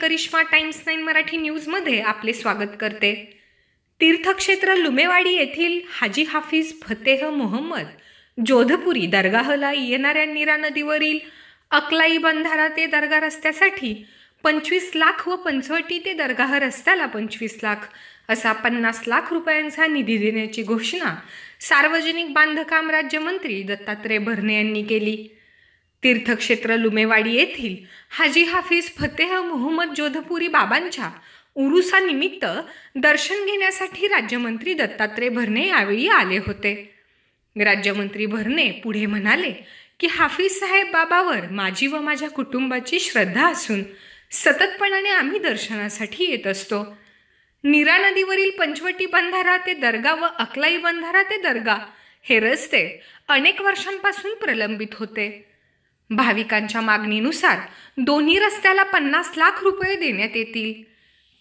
Karishma times nine Marathi न्यूजमध्ये आपले स्वागत करते तीर्थक्षेत्र लुमेवाडी येथील हाजी हाफिज फतेह मोहम्मद जोधपुरी दर्गाहला येणाऱ्या नीरा नदीवरील अकलाई बंधारा ते दर्गा रस्त्यासाठी पंचवीस लाख व पंचवटी ते दर्गाह रस्त्याला पंचवीस लाख असा पन्नास लाख रुपयांचा निधी देण्याची घोषणा सार्वजनिक बांधकाम राज्यमंत्री दत्तात्रय भरणे यांनी केली तीर्थक्षेत्र लुमेवाडी येथील हाजी हाफिज फतेह मोहम्मद जोधपुरी बाबांच्या उरुसानिमित्त दर्शन घेण्यासाठी राज्यमंत्री दत्तात्रय भरणे यावेळी आले होते राज्यमंत्री भरणे पुढे म्हणाले की हाफिज साहेब बाबावर माझी व माझ्या कुटुंबाची श्रद्धा असून सततपणाने आम्ही दर्शनासाठी येत असतो नीरा नदीवरील पंचवटी बंधारा ते दर्गा व अकलाई बंधारा ते दर्गा हे रस्ते अनेक वर्षांपासून प्रलंबित होते भाविकांच्या मागणीनुसार दोन्ही रस्त्याला पन्नास लाख रुपये देण्यात येतील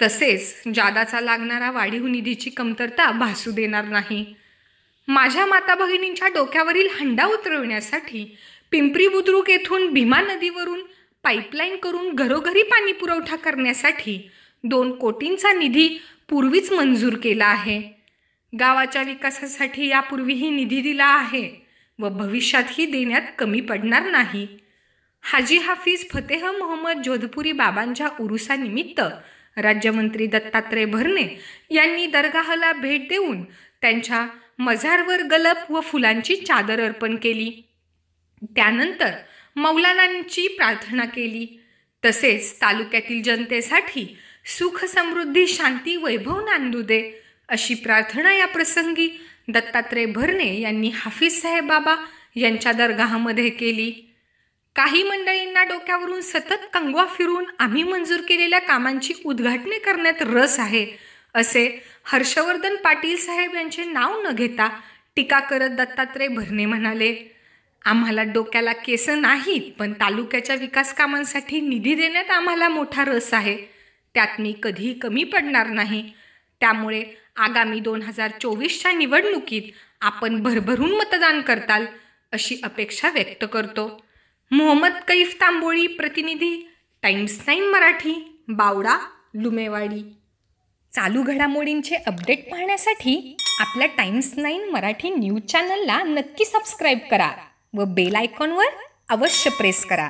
तसेच जादाचा लागणारा वाढीव निधीची कमतरता भासू देणार नाही माझ्या माता भगिनींच्या डोक्यावरील हंडा उतरवण्यासाठी पिंपरी बुद्रुक येथून भीमा नदीवरून पाईपलाईन करून घरोघरी पाणी पुरवठा करण्यासाठी दोन कोटींचा निधी पूर्वीच मंजूर केला आहे गावाच्या विकासासाठी यापूर्वीही निधी दिला आहे व भविष्यातही देण्यात कमी पडणार नाही हाजी हाफिज फतेह मोहम्मद जोधपुरी बाबांच्या उरुसानिमित्त राज्यमंत्री दत्तात्रय भरणे यांनी दर्गाहला भेट देऊन त्यांच्या मजारवर गलप व फुलांची चादर अर्पण केली त्यानंतर मौलानांची प्रार्थना केली तसेच तालुक्यातील जनतेसाठी सुख समृद्धी शांती वैभव नांदू दे अशी प्रार्थना या प्रसंगी दत्तात्रय भरणे यांनी हाफिज साहेब बाबा यांच्या दर्गामध्ये केली काही मंडळींना डोक्यावरून सतत कंगवा फिरून आम्ही मंजूर केलेल्या कामांची उद्घाटने करण्यात रस आहे असे हर्षवर्धन पाटील साहेब यांचे नाव न घेता टीका करत दत्तात्रय भरणे म्हणाले आम्हाला डोक्याला केस नाहीत पण तालुक्याच्या विकास कामांसाठी निधी देण्यात आम्हाला मोठा रस आहे त्यात मी कधीही कमी पडणार नाही त्यामुळे आगामी दोन हजार चोवीसच्या निवडणुकीत आपण भरभरून मतदान करताल अशी अपेक्षा व्यक्त करतो मोहम्मद कैफ तांबोळी प्रतिनिधी टाइम्स नाईन मराठी बावडा लुमेवाडी चालू घडामोडींचे अपडेट पाहण्यासाठी आपल्या टाइम्स नाईन मराठी न्यूज चॅनलला नक्की सबस्क्राईब करा व बेल आयकॉनवर अवश्य प्रेस करा